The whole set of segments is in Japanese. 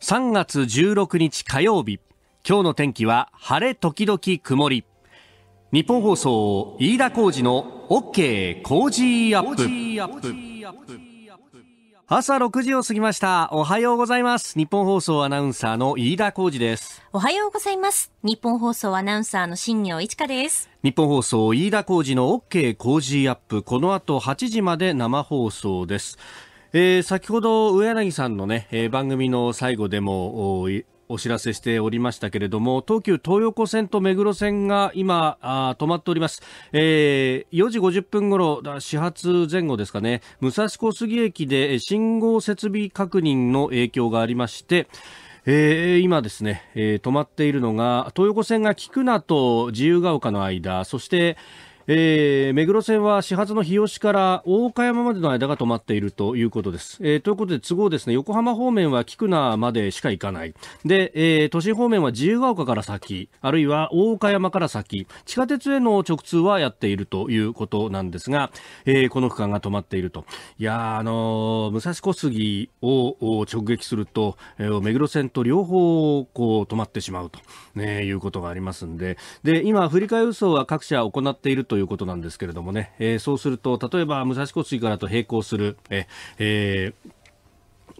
3月16日火曜日今日の天気は晴れ時々曇り日本放送飯田浩二の OK 工事アップ朝6時を過ぎましたおはようございます日本放送アナウンサーの飯田浩二ですおはようございます日本放送アナウンサーの新業一華です日本放送飯田浩二の OK 工事アップこの後8時まで生放送ですえー、先ほど上柳さんのね、えー、番組の最後でもお知らせしておりましたけれども、東急東横線と目黒線が今、止まっております。えー、4時50分頃、始発前後ですかね、武蔵小杉駅で信号設備確認の影響がありまして、えー、今ですね、えー、止まっているのが東横線が菊名と自由が丘の間そして、えー、目黒線は始発の日吉から大岡山までの間が止まっているということです。えー、ということで都合ですね、横浜方面は菊名までしか行かない。で、えー、都心方面は自由が丘から先、あるいは大岡山から先、地下鉄への直通はやっているということなんですが、えー、この区間が止まっていると。いやあのー、武蔵小杉を直撃すると、えー、目黒線と両方こう止まってしまうと、ね、いうことがありますんで、で、今、振り替え輸送は各社行っているとということなんですけれどもね、えー、そうすると例えば武蔵小杉からと並行するえ、えー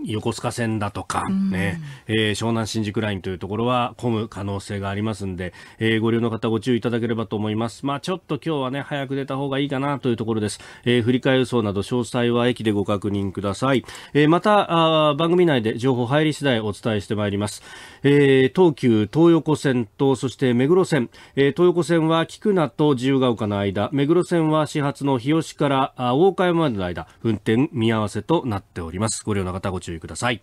横須賀線だとかね、えー、湘南新宿ラインというところは混む可能性がありますんで、えー、ご利用の方ご注意いただければと思います。まあ、ちょっと今日はね、早く出た方がいいかなというところです。えー、振り替え予想など詳細は駅でご確認ください。えー、またあ、番組内で情報入り次第お伝えしてまいります。えー、東急東横線と、そして目黒線、えー、東横線は菊名と自由が丘の間、目黒線は始発の日吉から大岡山までの間、運転見合わせとなっております。ご利用の方ご注意注意ください。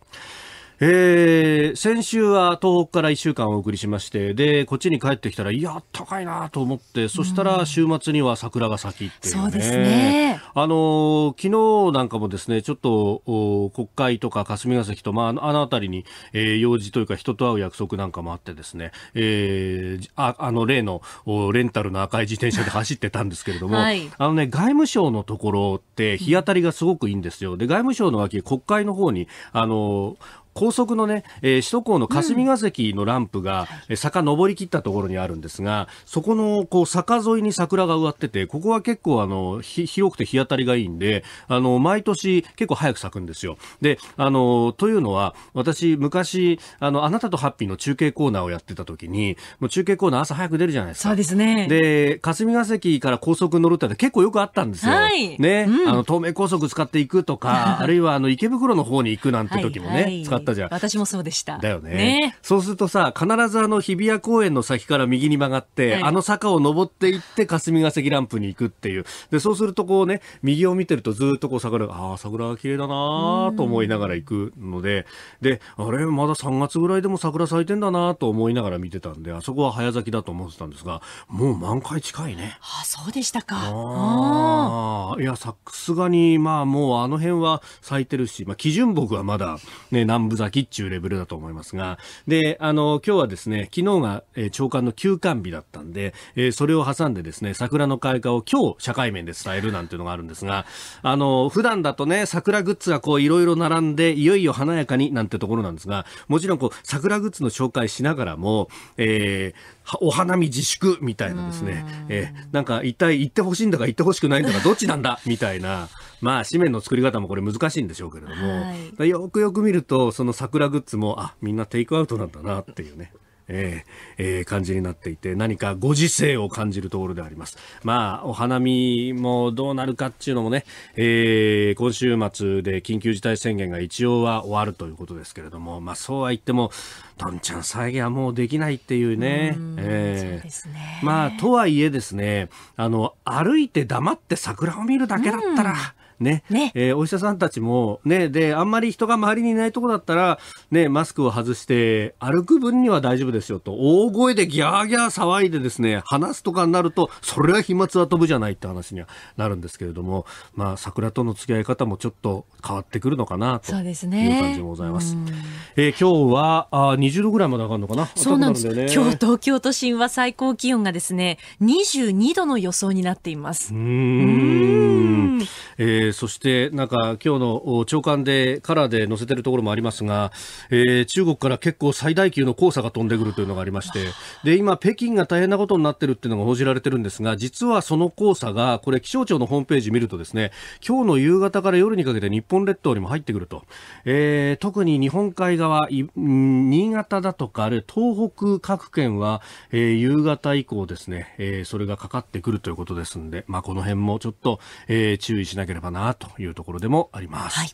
えー、先週は東北から1週間お送りしましてでこっちに帰ってきたらいや高いなと思ってそしたら週末には桜が咲きっていう、ね、そうですねあの昨日なんかもですねちょっとお国会とか霞が関と、まあ、あの辺りに、えー、用事というか人と会う約束なんかもあってですね、えー、ああの例のおレンタルの赤い自転車で走ってたんですけれども、はい、あのね外務省のところって日当たりがすごくいいんですよで外務省の脇国会の方にあのー高速のね、えー、首都高の霞が関のランプが、うん、坂登り切ったところにあるんですが、そこのこう坂沿いに桜が植わってて、ここは結構あの広くて日当たりがいいんで、あの毎年結構早く咲くんですよ。で、あのというのは私昔あのあなたとハッピーの中継コーナーをやってた時に、もう中継コーナー朝早く出るじゃないですか。そうですね。で、霞が関から高速乗るって結構よくあったんですよ。はい、ね、うん、あの東名高速使っていくとか、あるいはあの池袋の方に行くなんて時もね、はいはい、使ってったじゃん私もそうでしただよね、ね、そうするとさ必ずあの日比谷公園の先から右に曲がって、はい、あの坂を登っていって霞ヶ関ランプに行くっていうでそうするとこうね右を見てるとずっとこう桜ああ桜が綺麗だなと思いながら行くのでであれまだ3月ぐらいでも桜咲いてんだなと思いながら見てたんであそこは早咲きだと思ってたんですがもう満開近いねあそうでしたかああいやさすがにまあもうあの辺は咲いてるし、まあ、基準木はまだね南部分咲きっていうレベルだと思いますが、で、あの、今日はですね、昨日が、えー、長官の休館日だったんで、えー、それを挟んでですね、桜の開花を今日社会面で伝えるなんていうのがあるんですが、あの、普段だとね、桜グッズがこういろいろ並んで、いよいよ華やかになんてところなんですが、もちろんこう、桜グッズの紹介しながらも、えー、お花見自粛みたいなですね、えなんか一体行ってほしいんだか行ってほしくないんだかどっちなんだみたいな、まあ紙面の作り方もこれ難しいんでしょうけれども、はい、よくよく見るとその桜グッズもあみんなテイクアウトなんだなっていうね。えー、えー、感じになっていて、何かご時世を感じるところであります。まあ、お花見もどうなるかっていうのもね、えー、今週末で緊急事態宣言が一応は終わるということですけれども、まあ、そうは言っても、どんちゃん再現はもうできないっていうね。うえーね、まあ、とはいえですね、あの、歩いて黙って桜を見るだけだったら、うんねね、えー、お医者さんたちも、ね、であんまり人が周りにいないところだったら、ね、マスクを外して歩く分には大丈夫ですよと大声でギャーギャー騒いでですね話すとかになるとそれは飛沫は飛ぶじゃないって話にはなるんですけれども、まあ、桜との付き合い方もちょっと変わってくるのかなという感じもございます。すね、えー、今日はあ20度ぐらいまで上がるのかなそうなんです、ね、今日東京都心は最高気温がですね22度の予想になっています。うんうえーー、そしてなんか今日の長官でカラーで載せてるところもありますが、えー、中国から結構最大級の黄砂が飛んでくるというのがありまして、で、今北京が大変なことになってるっていうのが報じられてるんですが、実はその黄砂が、これ気象庁のホームページ見るとですね、今日の夕方から夜にかけて日本列島にも入ってくると。えー、特に日本海側、新潟だとか、あるいは東北各県は、えー、夕方以降ですね、えー、それがかかってくるということですんで、まあ、この辺もちょっと、えー、注意しなければなというところでもあります。はい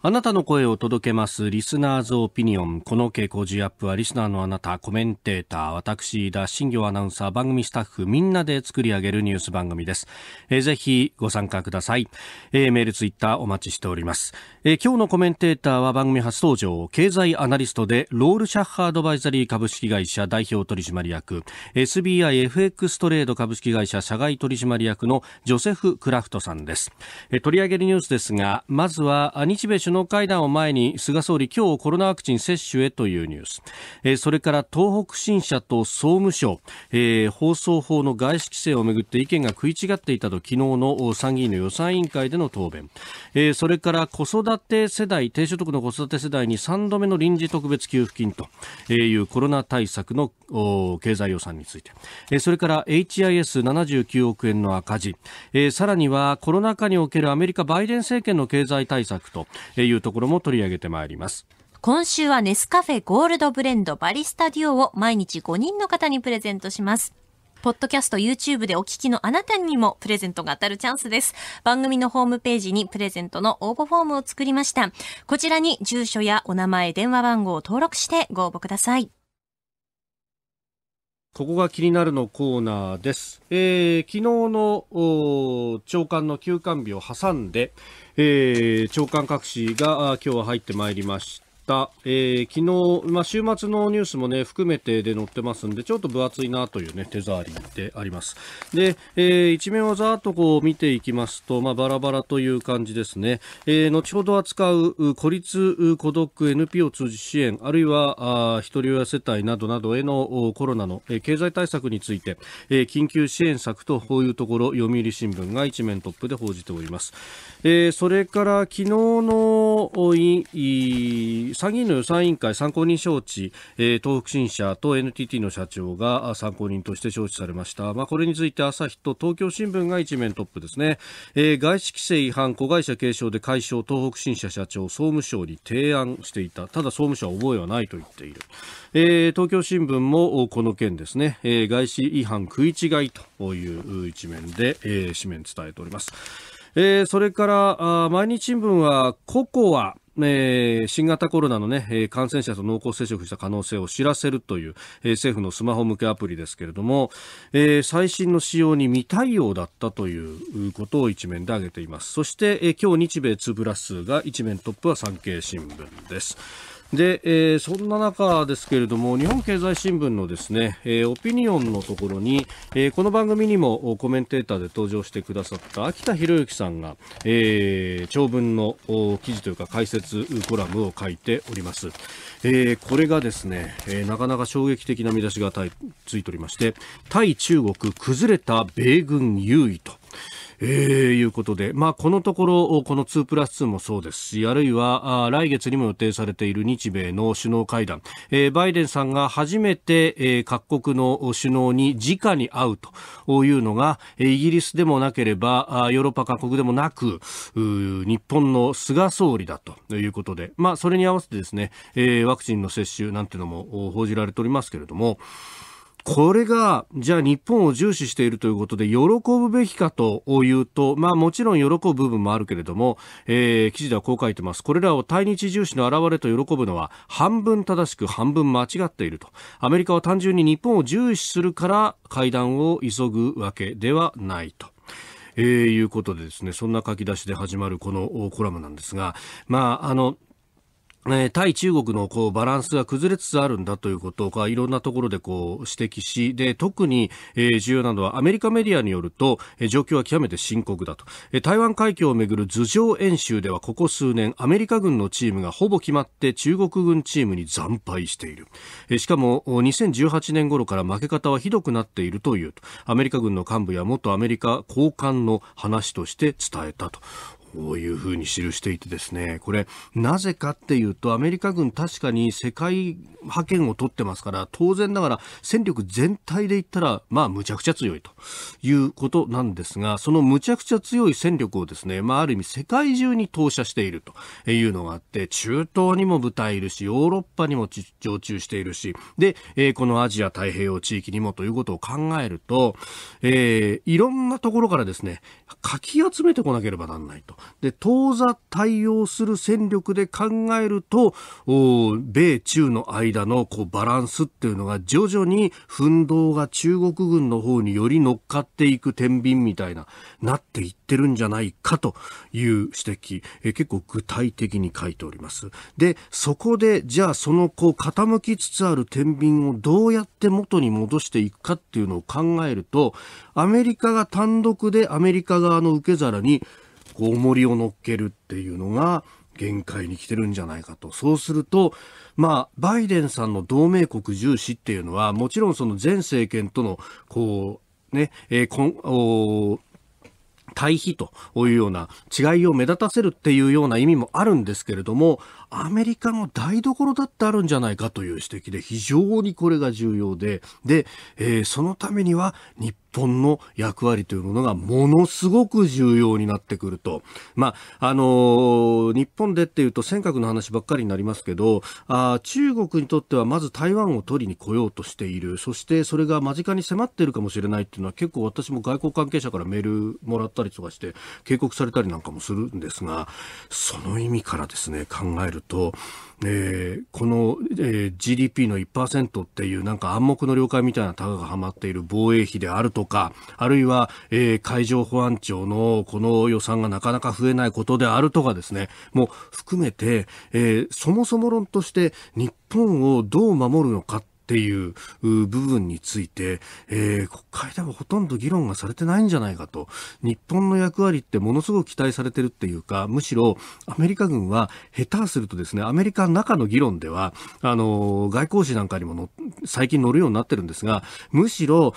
あなたの声を届けます。リスナーズオピニオン。この傾向 G アップはリスナーのあなた、コメンテーター、私、田新行アナウンサー、番組スタッフ、みんなで作り上げるニュース番組です。えー、ぜひご参加ください、えー、メール、ツイッターお待ちしております、えー、今日のコメンテーターは番組初登場、経済アナリストで、ロールシャッハーアドバイザリー株式会社代表取締役、SBIFX トレード株式会社社外取締役のジョセフ・クラフトさんです。えー、取り上げるニュースですが、まずは、日米首脳会談を前に菅総理今日コロナワクチン接種へというニュース、えー、それから東北新社と総務省、えー、放送法の外資規制をめぐって意見が食い違っていたと昨日の参議院の予算委員会での答弁、えー、それから子育て世代低所得の子育て世代に3度目の臨時特別給付金というコロナ対策の経済予算について、それから HIS79 億円の赤字、さらにはコロナ禍におけるアメリカバイデン政権の経済対策というところも取り上げてまいります。今週はネスカフェゴールドブレンドバリスタデュオを毎日5人の方にプレゼントします。ポッドキャスト、YouTube でお聞きのあなたにもプレゼントが当たるチャンスです。番組のホームページにプレゼントの応募フォームを作りました。こちらに住所やお名前、電話番号を登録してご応募ください。ここが気になるのコーナーです。えー、昨日の長官の休館日を挟んで、えー、長官各紙が今日は入ってまいりまし。えー、昨日、まあ、週末のニュースもね、含めてで載ってますんで、ちょっと分厚いなというね、手触りであります。で、えー、一面をざーっとこう見ていきますと、まあ、バラバラという感じですね。えー、後ほど扱う孤立、孤独、NP を通じ支援、あるいは、あひとり親世帯などなどへのコロナの、え経済対策について、えー、緊急支援策とこういうところ、読売新聞が一面トップで報じております。えー、それから昨日の参議院の予算委員会参考人招致、えー、東北新社と NTT の社長が参考人として招致されました、まあ、これについて朝日と東京新聞が一面トップですね、えー、外資規制違反子会社継承で解消東北新社社長総務省に提案していたただ総務省は覚えはないと言っている、えー、東京新聞もこの件ですね、えー、外資違反食い違いという一面で、えー、紙面伝えております、えー、それから毎日新聞はココアえー、新型コロナの、ね、感染者と濃厚接触した可能性を知らせるという、えー、政府のスマホ向けアプリですけれども、えー、最新の仕様に未対応だったということを一面で挙げていますそして、えー、今日日米2プラスが一面トップは産経新聞です。で、えー、そんな中ですけれども、日本経済新聞のですね、えー、オピニオンのところに、えー、この番組にもコメンテーターで登場してくださった秋田博之さんが、えー、長文の記事というか解説コラムを書いております。えー、これがですね、えー、なかなか衝撃的な見出しがついておりまして、対中国崩れた米軍優位と。えー、いうことで、まあ、このところ、この2プラス2もそうですし、あるいはあ来月にも予定されている日米の首脳会談、えー、バイデンさんが初めて、えー、各国の首脳に直に会うというのが、イギリスでもなければ、あヨーロッパ各国でもなく、日本の菅総理だということで、まあ、それに合わせてですね、えー、ワクチンの接種なんていうのも報じられておりますけれども、これが、じゃあ日本を重視しているということで、喜ぶべきかというと、まあもちろん喜ぶ部分もあるけれども、えー、記事ではこう書いてます。これらを対日重視の表れと喜ぶのは、半分正しく半分間違っていると。アメリカは単純に日本を重視するから会談を急ぐわけではないと。えー、いうことでですね、そんな書き出しで始まるこのコラムなんですが、まあ、あの、え対中国のこうバランスが崩れつつあるんだということがいろんなところでこう指摘しで特に、え重要なのはアメリカメディアによると、え状況は極めて深刻だと、え台湾海峡をめぐる頭上演習ではここ数年アメリカ軍のチームがほぼ決まって中国軍チームに惨敗している、えしかも2018年頃から負け方はひどくなっているというアメリカ軍の幹部や元アメリカ高官の話として伝えたというふうに記していてですね、これ、なぜかっていうと、アメリカ軍確かに世界派遣を取ってますから、当然ながら戦力全体で言ったら、まあ、むちゃくちゃ強いということなんですが、そのむちゃくちゃ強い戦力をですね、まあ、ある意味世界中に投射しているというのがあって、中東にも部隊いるし、ヨーロッパにも常駐しているし、で、えこのアジア太平洋地域にもということを考えると、えー、いろんなところからですね、かき集めてこなければなんないと。で当座対応する戦力で考えると米中の間のこうバランスっていうのが徐々に奮闘が中国軍の方により乗っかっていく天秤みたいななっていってるんじゃないかという指摘え結構具体的に書いております。でそこでじゃあそのこう傾きつつある天秤をどうやって元に戻していくかっていうのを考えるとアメリカが単独でアメリカ側の受け皿に重りを乗っけるっていうのが限界に来てるんじゃないかと。そうすると、まあ、バイデンさんの同盟国重視っていうのは、もちろんその前政権との、こう、ね、えー、こん、お対比というような違いを目立たせるっていうような意味もあるんですけれども、アメリカの台所だってあるんじゃないかという指摘で非常にこれが重要で、で、えー、そのためには日トの役割というものがものすごく重要になってくると。まあ、あのー、日本でっていうと尖閣の話ばっかりになりますけど、あ中国にとってはまず台湾を取りに来ようとしている。そしてそれが間近に迫っているかもしれないっていうのは結構私も外交関係者からメールもらったりとかして警告されたりなんかもするんですが、その意味からですね、考えると、えー、この、えー、GDP の1%っていうなんか暗黙の了解みたいなタガがはまっている防衛費であるととか、あるいは、えー、海上保安庁のこの予算がなかなか増えないことであるとかですね、もう含めて、えー、そもそも論として日本をどう守るのかっていう部分について、えー、国会ではほとんど議論がされてないんじゃないかと日本の役割ってものすごく期待されてるっていうかむしろアメリカ軍は下手するとですねアメリカの中の議論ではあの外交史なんかにもの最近乗るようになってるんですがむしろ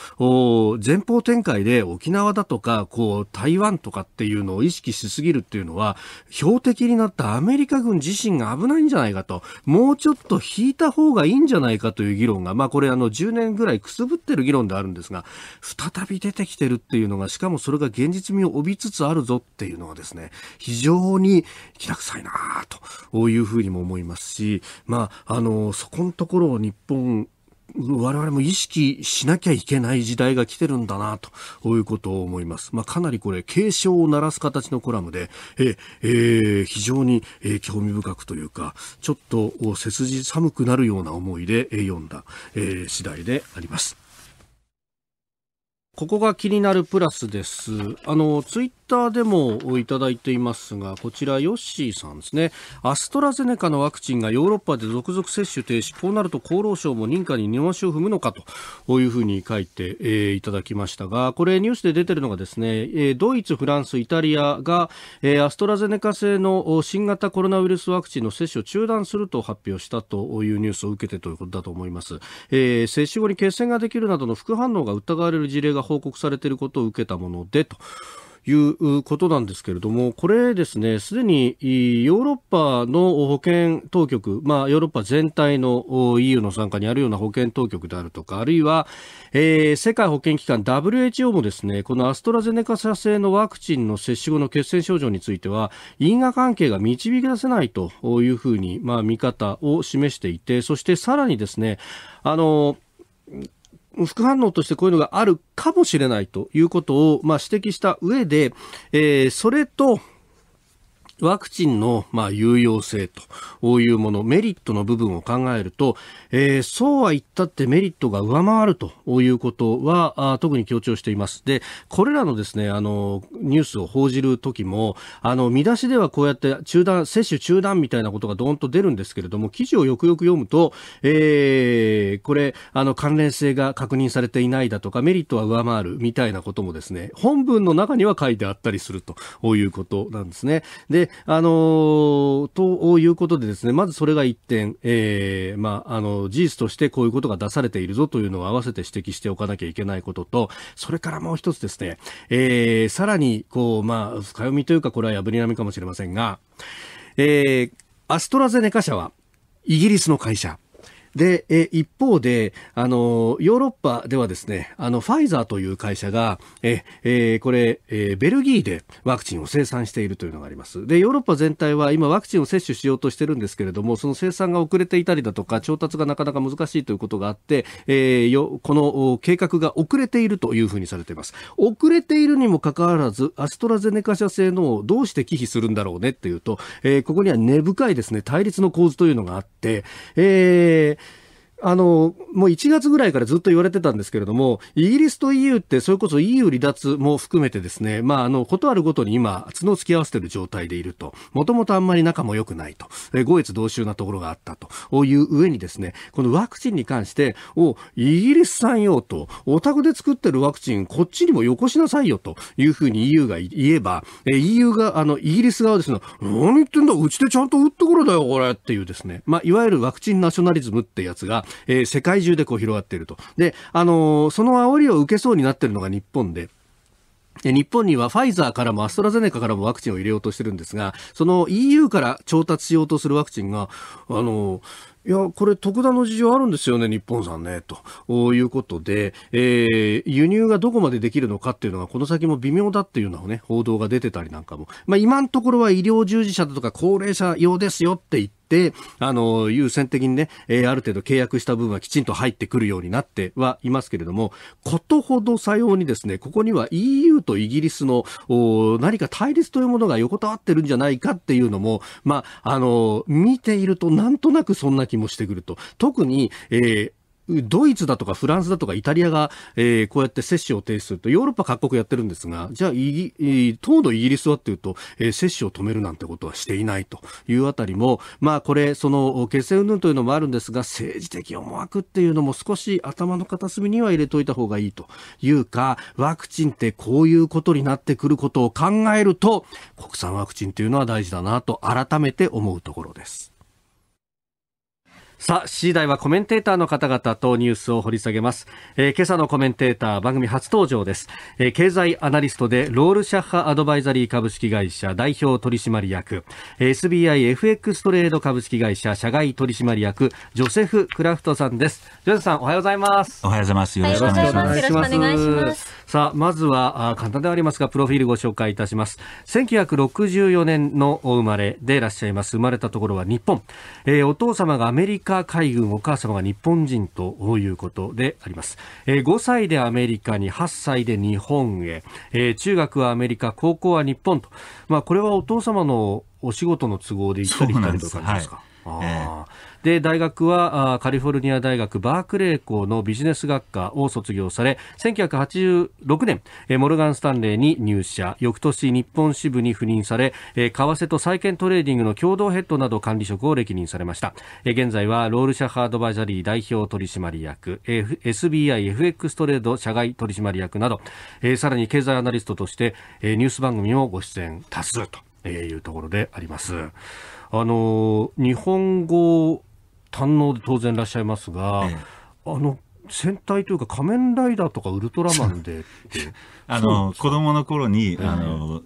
前方展開で沖縄だとかこう台湾とかっていうのを意識しすぎるっていうのは標的になったアメリカ軍自身が危ないんじゃないかともうちょっと引いた方がいいんじゃないかという議論が、まあ、これあの10年ぐらいくすぶってる議論であるんですが再び出てきてるっていうのがしかもそれが現実味を帯びつつあるぞっていうのはですね非常に気楽さいなあというふうにも思いますし、まあ、あのそこのところを日本我々も意識しなきゃいけない時代が来てるんだなということを思います。まあ、かなりこれ警鐘を鳴らす形のコラムで、えー、非常に、えー、興味深くというかちょっと背筋寒くなるような思いで、え読んだ、えー、次第であります。ここが気になるプラスです。あの、ツイッターでもいただいていますが、こちら、ヨッシーさんですね。アストラゼネカのワクチンがヨーロッパで続々接種停止。こうなると厚労省も認可に荷足を踏むのかというふうに書いて、えー、いただきましたが、これニュースで出てるのがですね、えドイツ、フランス、イタリアが、えアストラゼネカ製の新型コロナウイルスワクチンの接種を中断すると発表したというニュースを受けてということだと思います。えー、接種後に血栓ができるなどの副反応が疑われる事例がが報告されていることを受けたものでと。いうことなんですけれども、これですね、すでにヨーロッパの保健当局、まあ、ヨーロッパ全体の EU の参加にあるような保健当局であるとか、あるいは、えー、世界保健機関 WHO もですね、このアストラゼネカ社製のワクチンの接種後の血栓症状については、因果関係が導き出せないというふうに、まあ、見方を示していて、そしてさらにですね、あの、副反応としてこういうのがあるかもしれないということを、まあ、指摘した上で、えー、それと、ワクチンの、まあ、有用性というもの、メリットの部分を考えると、えー、そうは言ったってメリットが上回るということは、あ特に強調しています。で、これらのですね、あの、ニュースを報じるときも、あの、見出しではこうやって中断、接種中断みたいなことがどーンと出るんですけれども、記事をよくよく読むと、えー、これ、あの、関連性が確認されていないだとか、メリットは上回るみたいなこともですね、本文の中には書いてあったりするということなんですね。で、あのということでですね、まずそれが一点、えー、まあ、あの、事実としてこういうことが出されているぞというのを合わせて指摘しておかなきゃいけないことと、それからもう一つですね、えー、さらに、こう、まあ、深読みというか、これは破り並みかもしれませんが、えー、アストラゼネカ社は、イギリスの会社。で、え一方で、あの、ヨーロッパではですね、あの、ファイザーという会社が、え、えー、これ、えー、ベルギーでワクチンを生産しているというのがあります。で、ヨーロッパ全体は今ワクチンを接種しようとしてるんですけれども、その生産が遅れていたりだとか、調達がなかなか難しいということがあって、えー、よ、この計画が遅れているというふうにされています。遅れているにもかかわらず、アストラゼネカ社製のをどうして忌避するんだろうねっていうと、えー、ここには根深いですね、対立の構図というのがあって、えー、あの、もう1月ぐらいからずっと言われてたんですけれども、イギリスと EU って、それこそ EU 離脱も含めてですね、まあ、あの、ことあるごとに今、角を突き合わせている状態でいると、もともとあんまり仲も良くないと、え後越同州なところがあったという上にですね、このワクチンに関して、お、イギリス産よと、オタクで作ってるワクチン、こっちにもよこしなさいよというふうに EU が言えば、え EU が、あの、イギリス側ですね、何言ってんだ、うちでちゃんと打ってこれだよ、これっていうですね、まあ、いわゆるワクチンナショナリズムってやつが、えー、世界中でこう広がっていると。で、あのー、その煽りを受けそうになっているのが日本で、日本にはファイザーからもアストラゼネカからもワクチンを入れようとしてるんですが、その EU から調達しようとするワクチンが、あの、いや、これ特段の事情あるんですよね、日本さんね、ということで、えー、輸入がどこまでできるのかっていうのが、この先も微妙だっていうのをね、報道が出てたりなんかも、まあ今のところは医療従事者だとか高齢者用ですよって言って、、あの、優先的にね、えー、ある程度契約した分はきちんと入ってくるようになってはいますけれども、ことほどさようにですね、ここには EU とイギリスの何か対立というものが横たわってるんじゃないかっていうのも、まあ、あの、見ているとなんとなくそんな気もしてくると。特に、えードイツだとかフランスだとかイタリアが、えー、こうやって接種を停止すると、ヨーロッパ各国やってるんですが、じゃあ、い、当のイギリスはっていうと、えー、接種を止めるなんてことはしていないというあたりも、まあ、これ、その、決戦云々というのもあるんですが、政治的思惑っていうのも少し頭の片隅には入れといた方がいいというか、ワクチンってこういうことになってくることを考えると、国産ワクチンというのは大事だなと改めて思うところです。さあ、次第はコメンテーターの方々とニュースを掘り下げます。えー、今朝のコメンテーター、番組初登場です。えー、経済アナリストで、ロールシャッハアドバイザリー株式会社代表取締役、SBIFX トレード株式会社社外取締役、ジョセフ・クラフトさんです。ジョセフさん、おはようございます。おはようございます。よろしくお願いします。よろしくお願いします。さあ、まずは簡単ではありますが、プロフィールご紹介いたします。1964年のお生まれでいらっしゃいます。生まれたところは日本。えー、お父様がアメリカ海軍、お母様が日本人ということであります。えー、5歳でアメリカに、8歳で日本へ、えー、中学はアメリカ、高校は日本と。まあ、これはお父様のお仕事の都合で行ったり来たりという感じですか。はい、ああ。で大学はカリフォルニア大学バークレー校のビジネス学科を卒業され1986年モルガン・スタンレーに入社翌年日本支部に赴任され為替と債券トレーディングの共同ヘッドなど管理職を歴任されました現在はロールシャハードバイザリー代表取締役 SBIFX トレード社外取締役などさらに経済アナリストとしてニュース番組もご出演多数というところであります。あの日本語堪能で当然いらっしゃいますが、あの戦隊というか仮面ライダーとかウルトラマンで あの子供の頃に、あの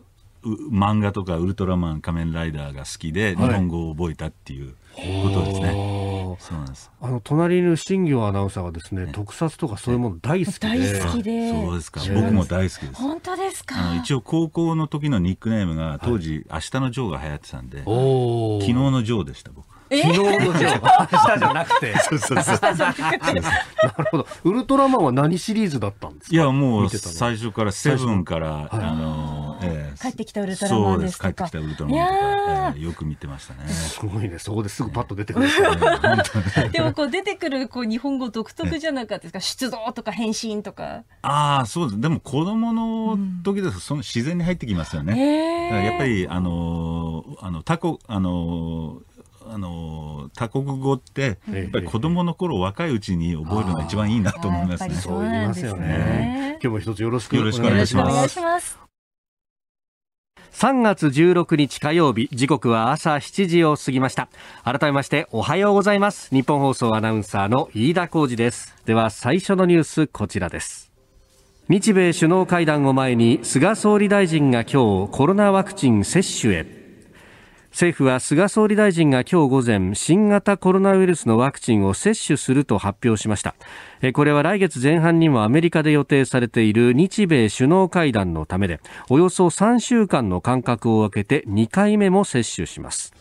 漫画とかウルトラマン仮面ライダーが好きで、はい、日本語を覚えたっていうことですね。そうなんですあの隣の新業アナウンサーはですね、ね特撮とかそういうもの大好きで大好きでそうですか僕も大好きです本当ですか一応高校の時のニックネームが当時、はい、明日のジョー」が流行ってたんで昨日のジョーでした僕昨日のじゃあじゃなくてそうそうそうなるほどウルトラマンは何シリーズだったんですかいやもう最初からセブンから、はい、あのえー、帰ってきたウルトラマンです帰ってきたウルトラマンとか、えー、よく見てましたねすごいねそこですぐパッと出てくる、ね、でもこう出てくるこう日本語独特じゃなかったですか出動とか変身とかああそうですでも子供の時です、その自然に入ってきますよね、えー、やっぱりあのあのタコあのあの他国語ってやっぱり子供の頃若いうちに覚えるのが一番いいなと思いますね。そう言いますよね。今日も一つよろしくお願いします。3月16日火曜日時刻は朝7時を過ぎました改めましておはようございます日本放送アナウンサーの飯田浩司ですでは最初のニュースこちらです日米首脳会談を前に菅総理大臣が今日コロナワクチン接種へ政府は菅総理大臣が今日午前新型コロナウイルスのワクチンを接種すると発表しましたこれは来月前半にもアメリカで予定されている日米首脳会談のためでおよそ3週間の間隔を空けて2回目も接種します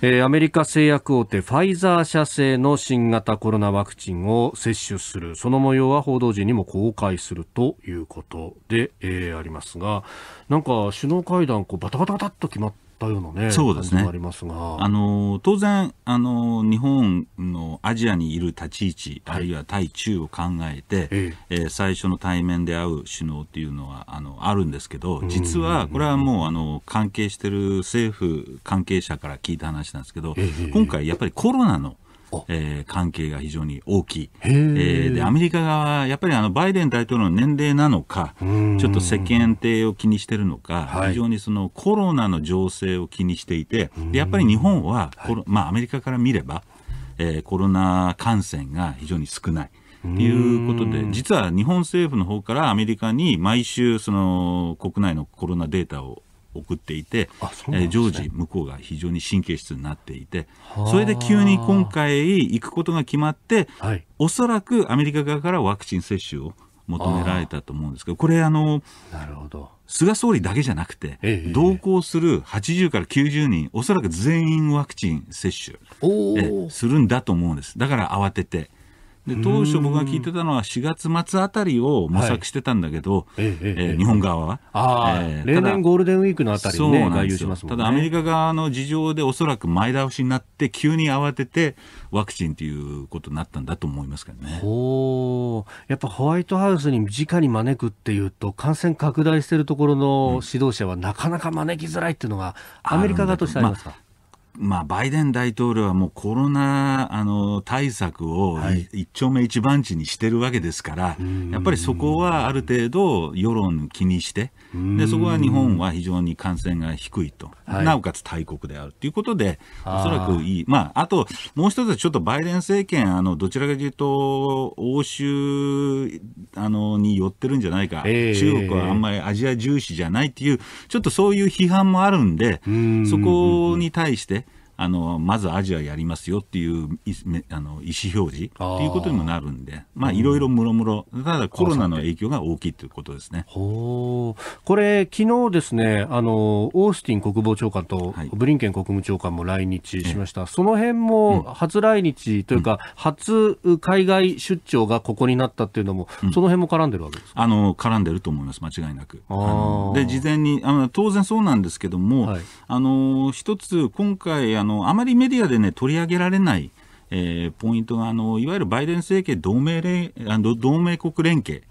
アメリカ製薬大手ファイザー社製の新型コロナワクチンを接種するその模様は報道陣にも公開するということで、ありますがなんか首脳会談こうバタバタバタっと決まってったようなね、そうですね。ありますが、あの当然あの日本のアジアにいる立ち位置、はい、あるいは対中を考えて、えええー、最初の対面で会う首脳っていうのはあのあるんですけど、実はこれはもうあの関係してる政府関係者から聞いた話なんですけど、ええ、今回やっぱりコロナのえー、関係が非常に大きい、えー、でアメリカ側はやっぱりあのバイデン大統領の年齢なのか、ちょっと世間体を気にしてるのか、はい、非常にそのコロナの情勢を気にしていて、でやっぱり日本は、はい、まあ、アメリカから見れば、えー、コロナ感染が非常に少ない。ということで、実は日本政府の方からアメリカに毎週、その国内のコロナデータを送っていて、ね、え常時向こうが非常に神経質になっていてそれで急に今回行くことが決まって、はい、おそらくアメリカ側からワクチン接種を求められたと思うんですけどこれあのなるほど菅総理だけじゃなくて、ええ、同行する80から90人おそらく全員ワクチン接種するんだと思うんですだから慌てて。で当初僕が聞いてたのは4月末あたりを模索してたんだけど、はい、えええ日本側は、えー、例年ゴールデンウィークのあたりに、ね、外遊します、ね、ただアメリカ側の事情でおそらく前倒しになって急に慌ててワクチンということになったんだと思いますけどねおやっぱホワイトハウスに直に招くっていうと感染拡大しているところの指導者はなかなか招きづらいっていうのがアメリカ側としてありますか、うんまあ、バイデン大統領はもうコロナあの対策を一丁目一番地にしてるわけですから、はい、やっぱりそこはある程度、世論気にして、でそこは日本は非常に感染が低いと、なおかつ大国であるということで、おそらくいい、まあ、あともう一つ、ちょっとバイデン政権、あのどちらかというと、欧州あのに寄ってるんじゃないか、えー、中国はあんまりアジア重視じゃないっていう、ちょっとそういう批判もあるんで、んそこに対して、あのまずアジアやりますよっていうあの意思表示っていうことにもなるんで、まあ、いろいろもろもろ、ただコロナの影響が大きいということですねほこれ、昨日ですねあの、オースティン国防長官とブリンケン国務長官も来日しました、はい、その辺も初来日というか、うん、初海外出張がここになったっていうのも、うん、その辺も絡んでるわけですあの絡んでると思います、間違いなく。で事前にあの当然そうなんですけども、はい、あの一つ今回あののあまりメディアで、ね、取り上げられないえー、ポイントがあのいわゆるバイデン政権同盟連あの同盟国連携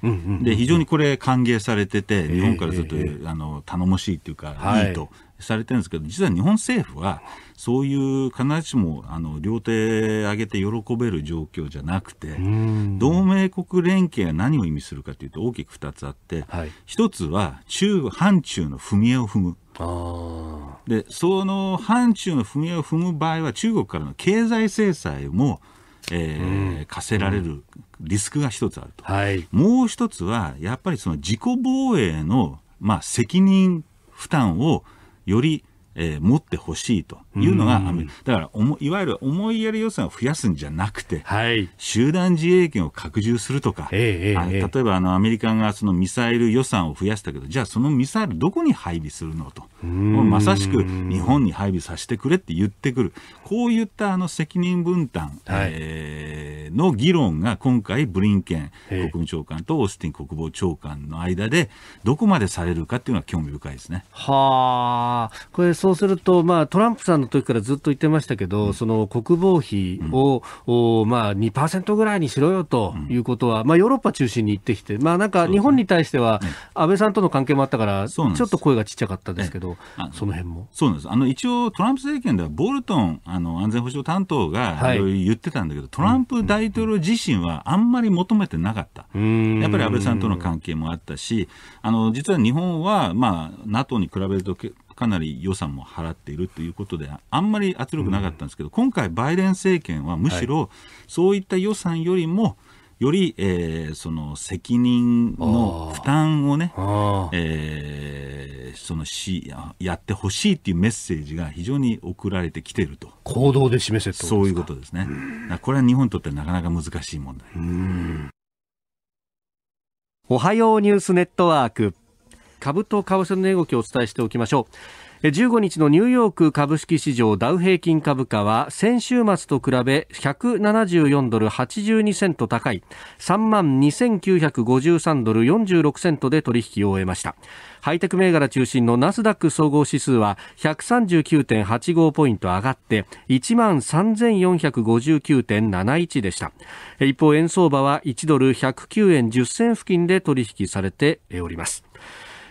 で非常にこれ歓迎されてて、日本からずっと、あの頼もしいというか、いいとされてるんですけど実は日本政府はそういう必ずしもあの両手上げて喜べる状況じゃなくて同盟国連携は何を意味するかというと大きく2つあって、はい、1つは中反中の踏み絵を踏む。でその反中の踏み絵を踏む場合は中国からの経済制裁もえー、課せられるリスクが一つあると、はい、もう一つはやっぱりその自己防衛の、まあ、責任負担をよりえー、持ってほしいというのがだからおも、いわゆる思いやり予算を増やすんじゃなくて、はい、集団自衛権を拡充するとか、えー、えー、例えばあのアメリカがそのミサイル予算を増やしたけど、じゃあそのミサイルどこに配備するのと。まさしく日本に配備させてくれって言ってくる。こういったあの責任分担、はい、えー、の議論が今回ブリンケン国務長官とオースティン国防長官の間でどこまでされるかっていうのは興味深いですね。はあ。これそうすると、まあ、トランプさんの時からずっと言ってましたけど、うん、その国防費を、うん、まあ、2%ぐらいにしろよということは、うん、まあ、ヨーロッパ中心に言ってきて、まあ、なんか日本に対しては、安倍さんとの関係もあったから、ちょっと声がちっちゃかったですけど、その辺もそうなんですあの一応、トランプ政権ではボルトンあの安全保障担当が言ってたんだけど、はい、トランプ大統領自身はあんまり求めてなかった、やっぱり安倍さんとの関係もあったし、あの実は日本は、まあ、NATO に比べるとかなり予算も払っているということで、あんまり圧力なかったんですけど、今回、バイデン政権はむしろ、そういった予算よりも、より、えー、その責任の負担をね、えー、そのしやってほしいっていうメッセージが非常に送られてきていると行動で示せとそういうことですね、これは日本にとってなかなか難しい問題。おはようニュースネットワーク株と為替の値動きをお伝えしておきましょう。15日のニューヨーク株式市場ダウ平均株価は先週末と比べ174ドル82セント高い3万2953ドル46セントで取引を終えましたハイテク銘柄中心のナスダック総合指数は139.85ポイント上がって1万3459.71でした一方円相場は1ドル109円10銭付近で取引されております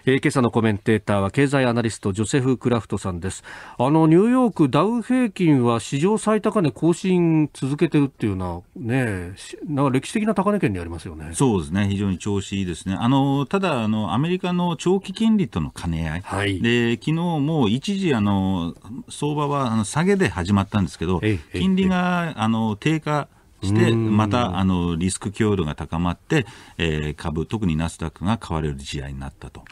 えー、今朝のコメンテーターは経済アナリストジョセフ・クラフトさんですあのニューヨークダウ平均は史上最高値更新続けてるっていうのはねなんか歴史的な高値圏にありますよねそうですね非常に調子いいですねあのただあのアメリカの長期金利との兼ね合い、はい、で昨日も一時あの相場はあの下げで始まったんですけど金利があの低下して、またあのリスク強度が高まって、えー、株、特にナスダックが買われる試合になったと、ね、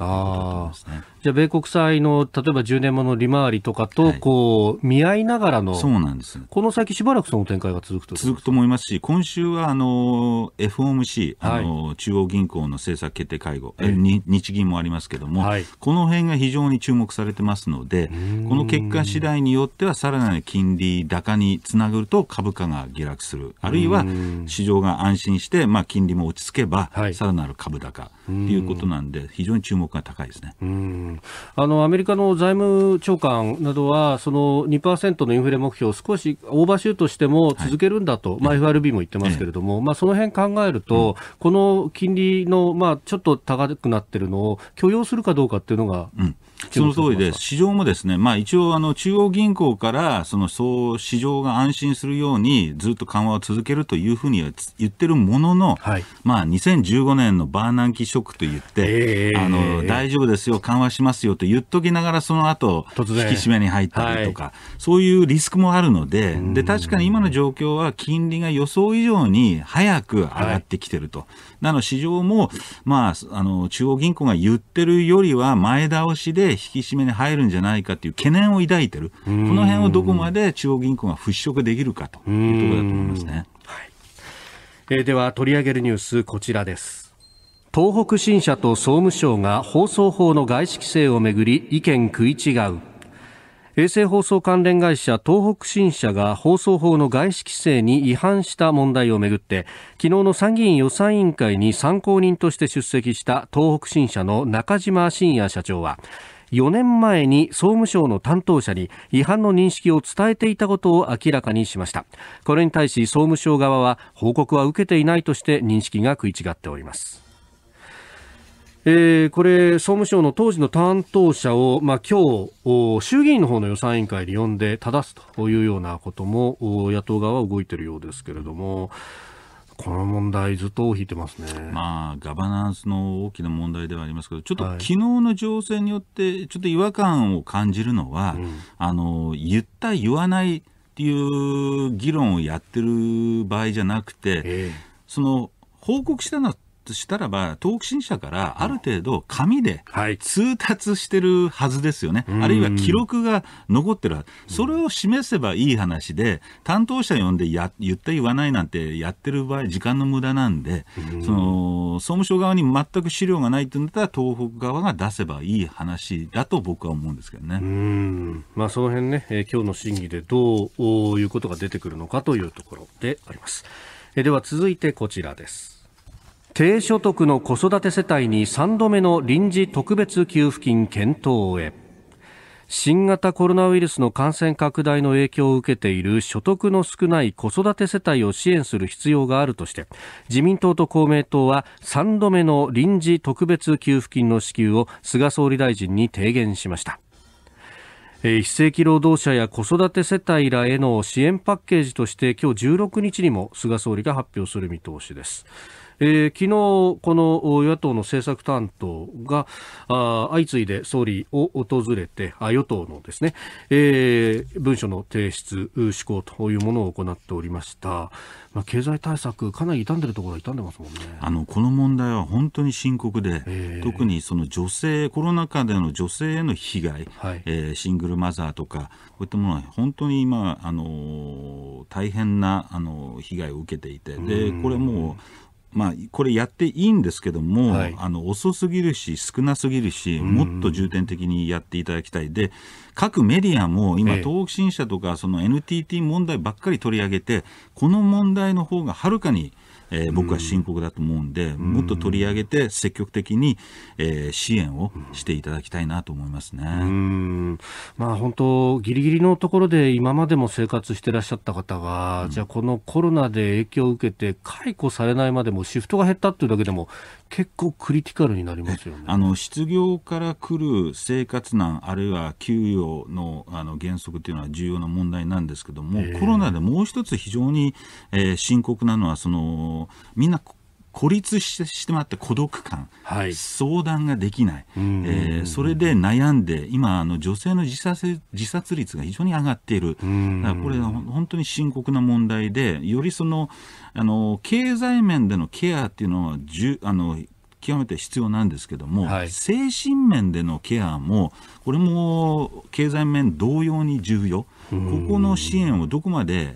じゃあ、米国債の例えば10年もの利回りとかと、こう、見合いながらの、そうなんですこの先、しばらくその展開が続くと続くと思いますし、今週はあの FOMC、あの、中央銀行の政策決定会合、えー、日銀もありますけれども、はい、この辺が非常に注目されてますので、この結果次第によっては、さらなる金利高につなぐと株価が下落する。あるるいは市場が安心して、まあ、金利も落ち着けば、さらなる株高ということなんで、非常に注目が高いですねあのアメリカの財務長官などは、その2%のインフレ目標、少しオーバーシュートしても続けるんだと、はいまあ、FRB も言ってますけれども、ええ、まあ、その辺考えると、うん、この金利の、まあ、ちょっと高くなってるのを許容するかどうかっていうのが、その通りで、市場もですね、まあ、一応あの中央銀行からそのそう市場が安心するようにずっと緩和を続けるというふうには言ってるものの、はい、まあ、2015年のバーナンキショックと言って、えー、あの大丈夫ですよ、緩和しますよと言っときながらその後引き締めに入ったりとか、はい、そういうリスクもあるのでで確かに今の状況は金利が予想以上に早く上がってきてると。はい、なの市場も、まあ、あの中央銀行が言ってるよりは前倒しでで引き締めに入るんじゃないかという懸念を抱いている、この辺をどこまで中央銀行が払拭できるかというところだと思いますね。はいえー、では取り上げるニュース、こちらです。東北新社と総務省が放送法の外資規制をめぐり意見食い違う衛星放送関連会社東北新社が放送法の外資規制に違反した問題をめぐって昨日の参議院予算委員会に参考人として出席した東北新社の中島信也社長は4年前に総務省の担当者に違反の認識を伝えていたことを明らかにしましたこれに対し総務省側は報告は受けていないとして認識が食い違っておりますえー、これ、総務省の当時の担当者を、まあ、今日、衆議院の方の予算委員会で呼んで正すというようなことも、野党側は動いているようですけれども、この問題、ずっと引いてますね、まあ、ガバナンスの大きな問題ではありますけど、ちょっと昨日の情勢によって、ちょっと違和感を感じるのは、はい、あの言った、言わないっていう議論をやってる場合じゃなくて、えー、その報告したのはとしたらば、東北新社からある程度、紙で通達してるはずですよね、あるいは記録が残ってるはず、それを示せばいい話で、担当者呼んでや言った言わないなんてやってる場合、時間の無駄なんで、その総務省側に全く資料がないって言ったら、東北側が出せばいい話だと僕は思うんですけどね。まあ、その辺ね、えー、今日の審議でどういうことが出てくるのかというところであります。では続いてこちらです。低所得の子育て世帯に3度目の臨時特別給付金検討へ新型コロナウイルスの感染拡大の影響を受けている所得の少ない子育て世帯を支援する必要があるとして自民党と公明党は3度目の臨時特別給付金の支給を菅総理大臣に提言しました非正規労働者や子育て世帯らへの支援パッケージとして今日16日にも菅総理が発表する見通しですえー、昨日この野党の政策担当があ相次いで総理を訪れてあ与党のですね、えー、文書の提出施行というものを行っておりました、まあ、経済対策かなり傷んでるところは傷んでますもんねあのこの問題は本当に深刻で、えー、特にその女性コロナ禍での女性への被害、はい、えー、シングルマザーとかこういったものは本当に今あの大変なあの被害を受けていてでこれもうまあ、これやっていいんですけども、はい、あの遅すぎるし少なすぎるしもっと重点的にやっていただきたいで各メディアも今、東北新社とかその NTT 問題ばっかり取り上げてこの問題の方がはるかにえー、僕は深刻だと思うんで、うん、もっと取り上げて積極的に、えー、支援をしていただきたいなと思いますね。まあ、本当ぎりぎりのところで今までも生活してらっしゃった方が、うん、じゃあこのコロナで影響を受けて解雇されないまでもシフトが減ったっていうだけでも結構クリティカルになりますよね。あの失業から来る生活難あるいは給与のあの原則というのは重要な問題なんですけども、えー、コロナでもう一つ非常に、えー、深刻なのはそのみんな孤立してしまった孤独感、はい、相談ができない、えー、それで悩んで、今、あの女性の自殺自殺率が非常に上がっている、だからこれ、本当に深刻な問題で、よりそのあの経済面でのケアっていうのはじゅあの、極めて必要なんですけども、はい、精神面でのケアも、これも経済面同様に重要、ここの支援をどこまで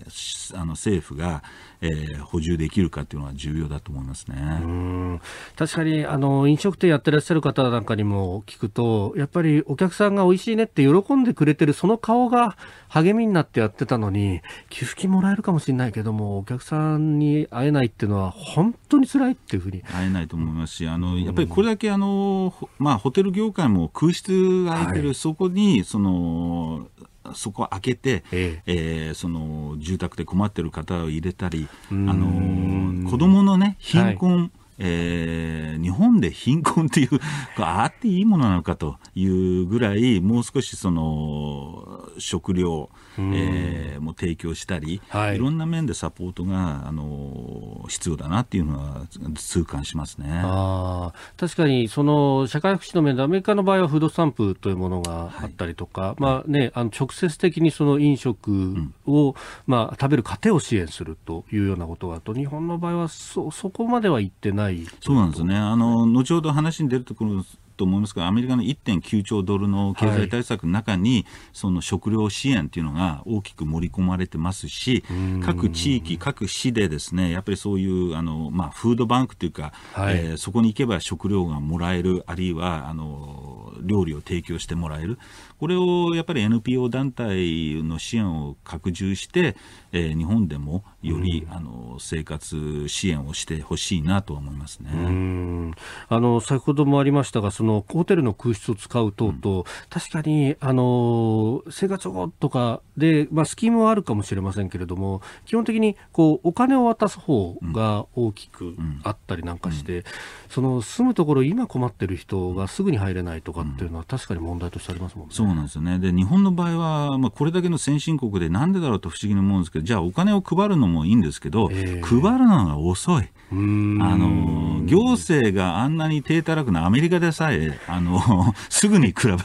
あの政府がえー、補充できるかっていうのは重要だと思いますね確かにあの飲食店やってらっしゃる方なんかにも聞くとやっぱりお客さんが美味しいねって喜んでくれてるその顔が励みになってやってたのに寄付金もらえるかもしれないけどもお客さんに会えないっていうのは本当に辛いっていうふうに会えないと思いますしあのやっぱりこれだけあの、まあ、ホテル業界も空室が空いてる、はい、そこにそのそこを開けて、ええー、その住宅で困ってる方を入れたり、あの子どもの、ね、貧困、はい、えー、日本で貧困という あっていいものなのかというぐらいもう少しその食料えー、もう提供したり、はい、いろんな面でサポートがあの必要だなっていうのは痛感しますねあ確かにその社会福祉の面でアメリカの場合はフードスタンプというものがあったりとか、まあね、あの直接的にその飲食を、うん、まあ、食べる過程を支援するというようなことがと日本の場合はそそこまではいってないそうなんですねあの後ほど話に出るところと思いますが、アメリカの1.9兆ドルの経済対策の中に、はい、その食料支援というのが大きく盛り込まれてますし、各地域、各市でですねやっぱりそういうあの、まあ、フードバンクというか、はい、えー、そこに行けば食料がもらえる、あるいはあの料理を提供してもらえる、これをやっぱり NPO 団体の支援を拡充して、えー、日本でもより、うん、あの生活支援をしてほしいなと思いますねあの先ほどもありましたがそのホテルの空室を使う等々、うん、確かにあの生活保護とかで、まあ、スキームはあるかもしれませんけれども基本的にこうお金を渡す方が大きくあったりなんかして、うんうん、その住むところ今困ってる人がすぐに入れないとかっていうのは確かに問題としてありますもんね。そうなんですよねで日本の場合は、まあ、これだけの先進国でなんでだろうと不思議に思うんですけどじゃあお金を配るのもいいんですけど、えー、配るのが遅い。あの行政があんなに低たらくなアメリカでさえあの すぐに比べる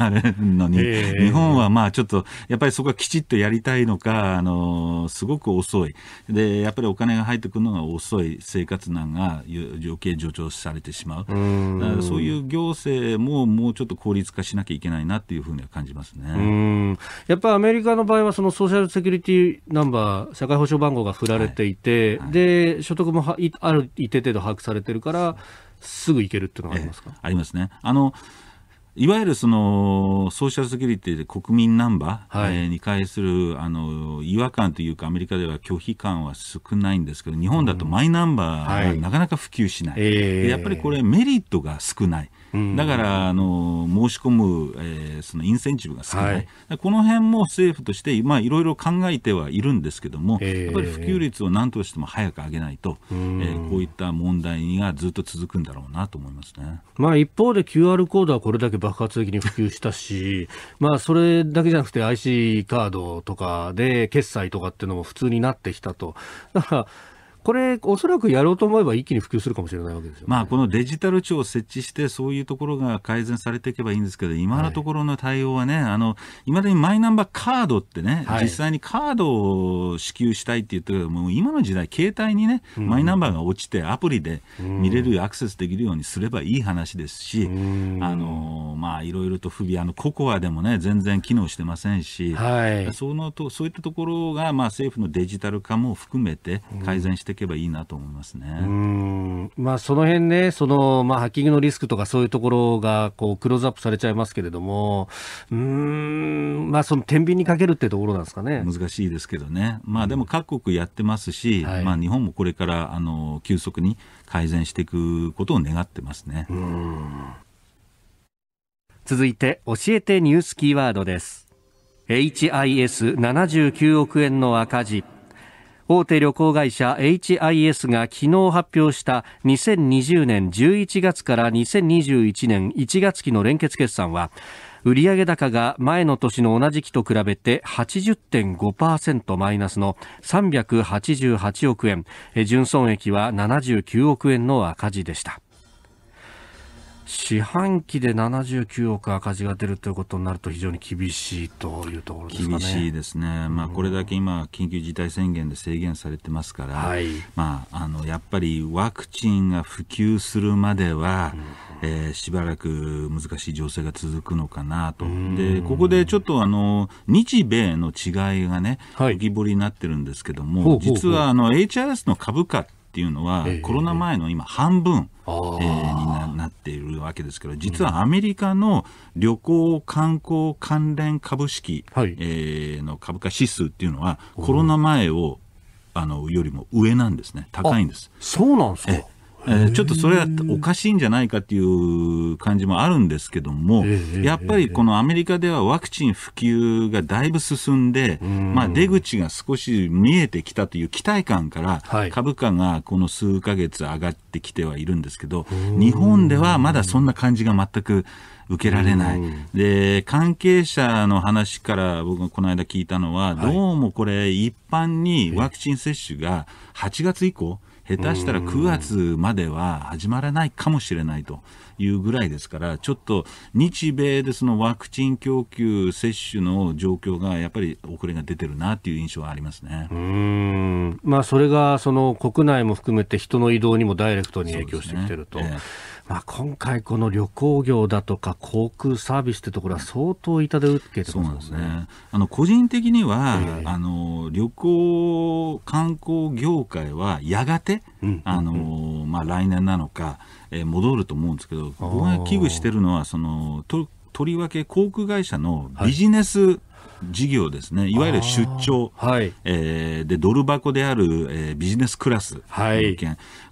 のに、えー、日本はまあちょっとやっぱりそこはきちっとやりたいのかあのすごく遅いでやっぱりお金が入ってくるのが遅い生活難が余計助長されてしまうだからそういう行政ももうちょっと効率化しなきゃいけないなっていうふうには感じますねやっぱりアメリカの場合はそのソーシャルセキュリティナンバー社会保障番号が振られていて、はいはい、で所得もある一定程度把握されてるから、すぐ行けるっていうのはありますか、ええ、ありますね。あのいわゆるそのソーシャルセキュリティで国民ナンバー、はい、えに対するあの違和感というかアメリカでは拒否感は少ないんですけど日本だとマイナンバーがなかなか普及しない、やっぱりこれメリットが少ない。だからあの申し込む、えー、そのインセンティブが少ない、はい、この辺も政府として、まあ、いろいろ考えてはいるんですけども、やっぱり普及率を何としても早く上げないと、えー、こういった問題がずっと続くんだろうなと思いますね、まあ、一方で QR コードはこれだけ爆発的に普及したし、まあ、それだけじゃなくて IC カードとかで決済とかっていうのも普通になってきたと。だからこれ、おそらくやろうと思えば一気に普及するかもしれないわけですよ、ね、まあ、このデジタル庁を設置して、そういうところが改善されていけばいいんですけど、今のところの対応はね、はいまだにマイナンバーカードってね、はい、実際にカードを支給したいって言ってるけど、もう今の時代、携帯にね、マイナンバーが落ちて、アプリで見れる、アクセスできるようにすればいい話ですし、あのまあ、いろいろと不備、あのココアでもね、全然機能してませんし、はい、そのとそういったところが、まあ、政府のデジタル化も含めて改善していけばいいなと思いますね。まあ、その辺ね、その、まあ、ハッキングのリスクとかそういうところが、こう、クローズアップされちゃいますけれども、うん、まあ、その、天秤にかけるってところなんですかね。難しいですけどね。まあ、でも各国やってますし、はい、まあ、日本もこれから、あの、急速に改善していくことを願ってますね。続いて、教えてニュースキーワードです。HIS79 億円の赤字。大手旅行会社 HIS が昨日発表した2020年11月から2021年1月期の連結決算は売上高が前の年の同じ期と比べて80.5%マイナスの388億円純損益は79億円の赤字でした四半期で79億赤字が出るということになると非常に厳しいというところですね厳しいですね、まあ、これだけ今、緊急事態宣言で制限されてますから、まあ、あのやっぱりワクチンが普及するまでは、うん、えー、しばらく難しい情勢が続くのかなと、うん、でここでちょっとあの日米の違いがね、浮き彫りになってるんですけども、実はあの HRS の株価ってっていうのは、コロナ前の今半分、えになっているわけですけど実はアメリカの旅行観光関連株式、えの株価指数っていうのはコロナ前をあのよりも上なんですね高いんです。そうなんですかえー、ちょっとそれはおかしいんじゃないかっていう感じもあるんですけども、やっぱりこのアメリカではワクチン普及がだいぶ進んで、まあ、出口が少し見えてきたという期待感から株価がこの数ヶ月上がってきてはいるんですけど、日本ではまだそんな感じが全く受けられない、で関係者の話から僕がこの間聞いたのは、どうもこれ一般にワクチン接種が8月以降、下手したら9月までは始まらないかもしれないというぐらいですから、ちょっと日米でそのワクチン供給、接種の状況がやっぱり遅れが出てるなという印象はありますねまあ、それがその国内も含めて人の移動にもダイレクトに影響してきてると。まあ、今回、この旅行業だとか航空サービスというところは相当痛手を受けてますね、ね、あの個人的には、えー、あの旅行観光業界はやがて、あの、まあ、来年なのか、えー、戻ると思うんですけど僕が危惧してるのはそのととりわけ航空会社のビジネス、はい事業ですね、いわゆる出張、はい、えー、でドル箱である、えー、ビジネスクラスの件、はい、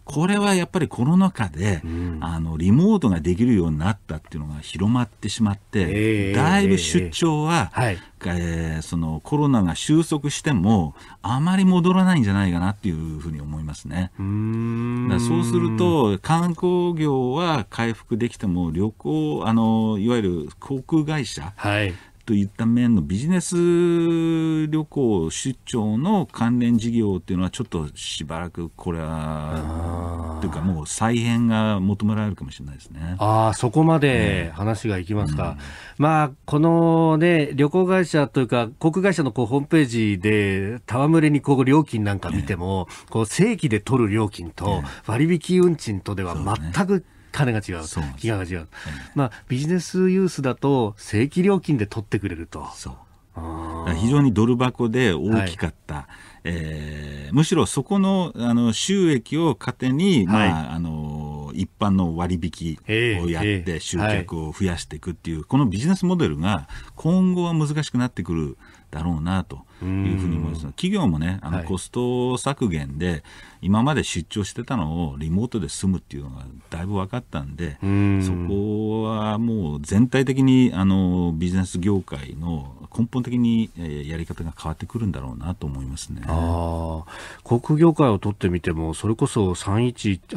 これはやっぱりコロナ禍で、うん、あのリモートができるようになったっていうのが広まってしまって、えー、だいぶ出張は、えーはい、えー、そのコロナが収束してもあまり戻らないんじゃないかなっていうふうに思いますね。うそうすると観光業は回復できても旅行あのいわゆる航空会社、はい、といった面のビジネス旅行出張の関連事業っていうのはちょっとしばらくこれはというかもう再編が求められるかもしれないですねああそこまで話がいきますか、うん、まあこのね旅行会社というか航空会社のこうホームページで戯れにこう料金なんか見ても、こう正規で取る料金と割引運賃とでは全く、金が違う。そう。気が違う。まあ、ビジネスユースだと、正規料金で取ってくれると。そう。非常にドル箱で大きかった、はい、えー、むしろそこのあの収益を糧に、はい、まあ、あの一般の割引をやって集客を増やしていくっていう、えーえーはい、このビジネスモデルが今後は難しくなってくるだろうなと。いうふうに思います。企業もね、あのコスト削減で、今まで出張してたのをリモートで済むっていうのがだいぶ分かったんで、んそこはもう全体的にあのビジネス業界の根本的にやり方が変わってくるんだろうなと思いますね。あ航空業界を取ってみても、それこそ3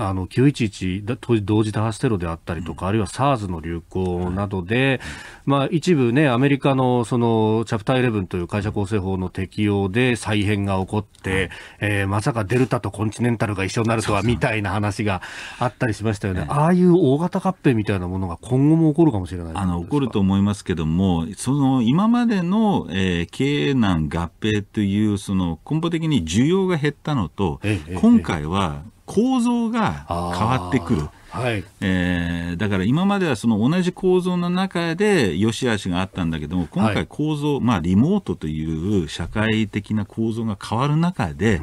あの911同時多発テロであったりとか、うん、あるいは SARS の流行などで、はい、まあ、一部ね、アメリカのそのチャプター11という会社構成法の適用で再編が起こって、えー、まさかデルタとコンチネンタルが一緒になるとはみたいな話があったりしましたよね、ああいう大型合併みたいなものが今後も起こるかもしれないあの起こると思いますけども、その今までの、えー、経営難合併というその根本的に需要が減ったのと、ええ、今回は構造が変わってくる。はい、えー、だから今まではその同じ構造の中で良し悪しがあったんだけども今回構造、はい、まあ、リモートという社会的な構造が変わる中で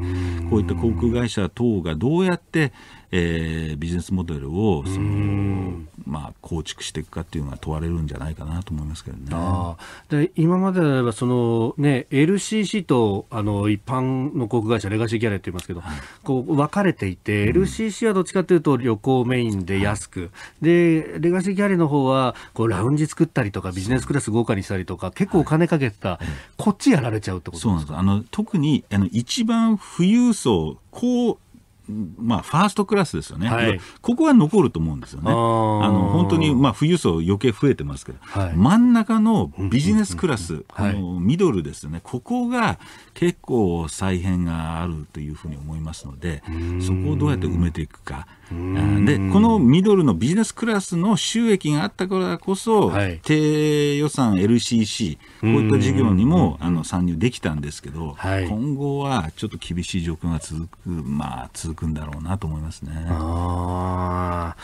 こういった航空会社等がどうやってえー、ビジネスモデルをその、まあ、構築していくかっていうのが問われるんじゃないかなと思いますけどね。あで今までであればその、ね、LCC とあの一般の航空会社レガシーギャレって言いますけど、はい、こう分かれていて、うん、LCC はどっちかというと旅行メインで安く、はい、でレガシーギャレの方はこうラウンジ作ったりとかビジネスクラス豪華にしたりとか結構お金かけてた、はい、こっちやられちゃうってことですかそうなんですあの特にあの一番富裕層高まあ、ファーストクラスですよね、はい、ここが残ると思うんですよね、あの本当に、まあ、富裕層、余計増えてますけど、はい、真ん中のビジネスクラス、このミドルですよね、ここが結構、再編があるというふうに思いますので、そこをどうやって埋めていくか。でこのミドルのビジネスクラスの収益があったからこそ、はい、低予算 LCC、こういった事業にもあの参入できたんですけど、はい、今後はちょっと厳しい状況が続く,、まあ、続くんだろうなと思いますねあ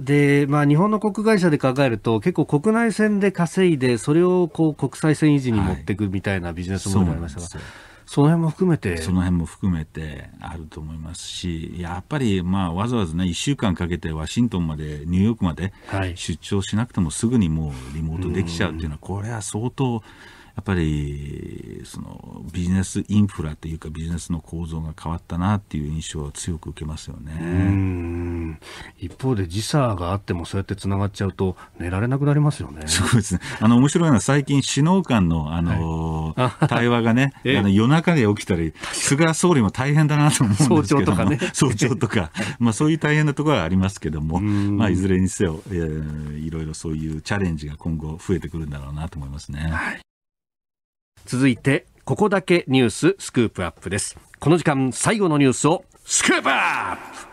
で、まあ、日本の国会社で考えると、結構国内線で稼いで、それをこう国際線維持に持っていくみたいなビジネスもありましたが。はいその辺も含めてその辺も含めてあると思いますしやっぱりまあわざわざね1週間かけてワシントンまでニューヨークまで出張しなくてもすぐにもうリモートできちゃうっていうのはこれは相当。やっぱりそのビジネスインフラというかビジネスの構造が変わったなっていう印象は強く受けますよね一方で時差があってもそうやってつながっちゃうと寝られなくなりますよねそうですねあの面白いのは最近首脳間のあの、はい、対話がね あの夜中で起きたり菅総理も大変だなと思うんですけど早朝とかね早朝とか、まあ、そういう大変なところはありますけども、まあ、いずれにせよ、えー、いろいろそういうチャレンジが今後増えてくるんだろうなと思いますね。はい続いてここだけニューススクープアップですこの時間最後のニュースをスクープアップ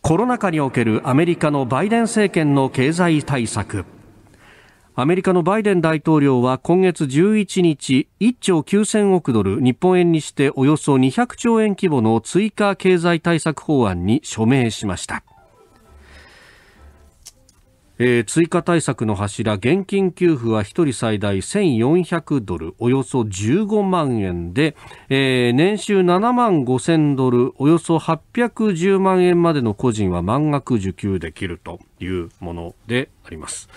コロナ禍におけるアメリカのバイデン政権の経済対策アメリカのバイデン大統領は今月11日、1兆9000億ドル、日本円にしておよそ200兆円規模の追加経済対策法案に署名しました。えー、追加対策の柱現金給付は1人最大1400ドルおよそ15万円で、えー、年収7万5000ドルおよそ810万円までの個人は満額受給できるというものであります。